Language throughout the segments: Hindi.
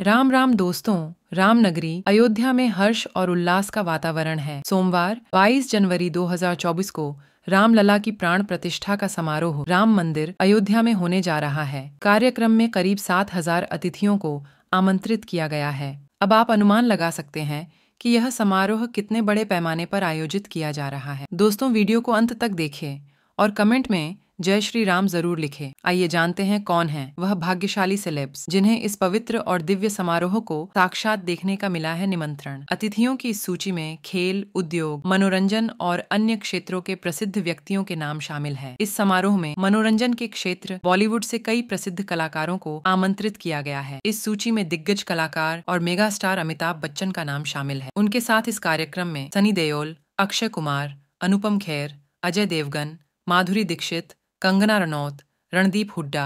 राम राम दोस्तों रामनगरी अयोध्या में हर्ष और उल्लास का वातावरण है सोमवार 22 जनवरी 2024 को रामलला की प्राण प्रतिष्ठा का समारोह राम मंदिर अयोध्या में होने जा रहा है कार्यक्रम में करीब सात हजार अतिथियों को आमंत्रित किया गया है अब आप अनुमान लगा सकते हैं कि यह समारोह कितने बड़े पैमाने पर आयोजित किया जा रहा है दोस्तों वीडियो को अंत तक देखें और कमेंट में जय श्री राम जरूर लिखे आइए जानते हैं कौन है वह भाग्यशाली सेलेब्स जिन्हें इस पवित्र और दिव्य समारोह को साक्षात देखने का मिला है निमंत्रण अतिथियों की इस सूची में खेल उद्योग मनोरंजन और अन्य क्षेत्रों के प्रसिद्ध व्यक्तियों के नाम शामिल है इस समारोह में मनोरंजन के क्षेत्र बॉलीवुड से कई प्रसिद्ध कलाकारों को आमंत्रित किया गया है इस सूची में दिग्गज कलाकार और मेगा स्टार अमिताभ बच्चन का नाम शामिल है उनके साथ इस कार्यक्रम में सनी देओल अक्षय कुमार अनुपम खेर अजय देवगन माधुरी दीक्षित कंगना रनौत रणदीप हुड्डा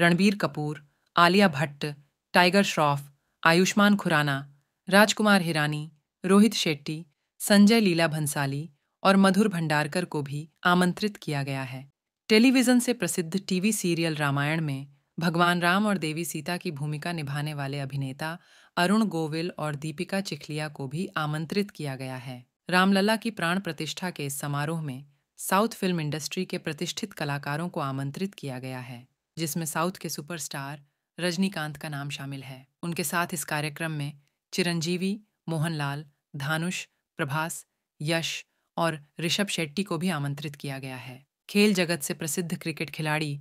रणबीर कपूर आलिया भट्ट टाइगर श्रॉफ आयुष्मान खुराना राजकुमार हिरानी रोहित शेट्टी संजय लीला भंसाली और मधुर भंडारकर को भी आमंत्रित किया गया है टेलीविजन से प्रसिद्ध टीवी सीरियल रामायण में भगवान राम और देवी सीता की भूमिका निभाने वाले अभिनेता अरुण गोविल और दीपिका चिखलिया को भी आमंत्रित किया गया है रामलला की प्राण प्रतिष्ठा के इस समारोह में साउथ फिल्म इंडस्ट्री के प्रतिष्ठित कलाकारों को आमंत्रित किया गया है जिसमें साउथ के सुपरस्टार रजनीकांत का नाम शामिल है उनके साथ इस कार्यक्रम में चिरंजीवी मोहनलाल धानुष प्रभास यश और ऋषभ शेट्टी को भी आमंत्रित किया गया है खेल जगत से प्रसिद्ध क्रिकेट खिलाड़ी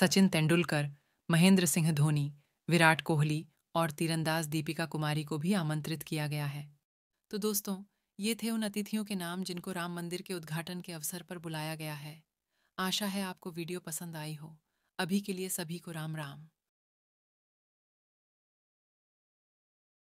सचिन तेंदुलकर महेंद्र सिंह धोनी विराट कोहली और तीरंदाज दीपिका कुमारी को भी आमंत्रित किया गया है तो दोस्तों ये थे उन अतिथियों के नाम जिनको राम मंदिर के उद्घाटन के अवसर पर बुलाया गया है आशा है आपको वीडियो पसंद आई हो अभी के लिए सभी को राम राम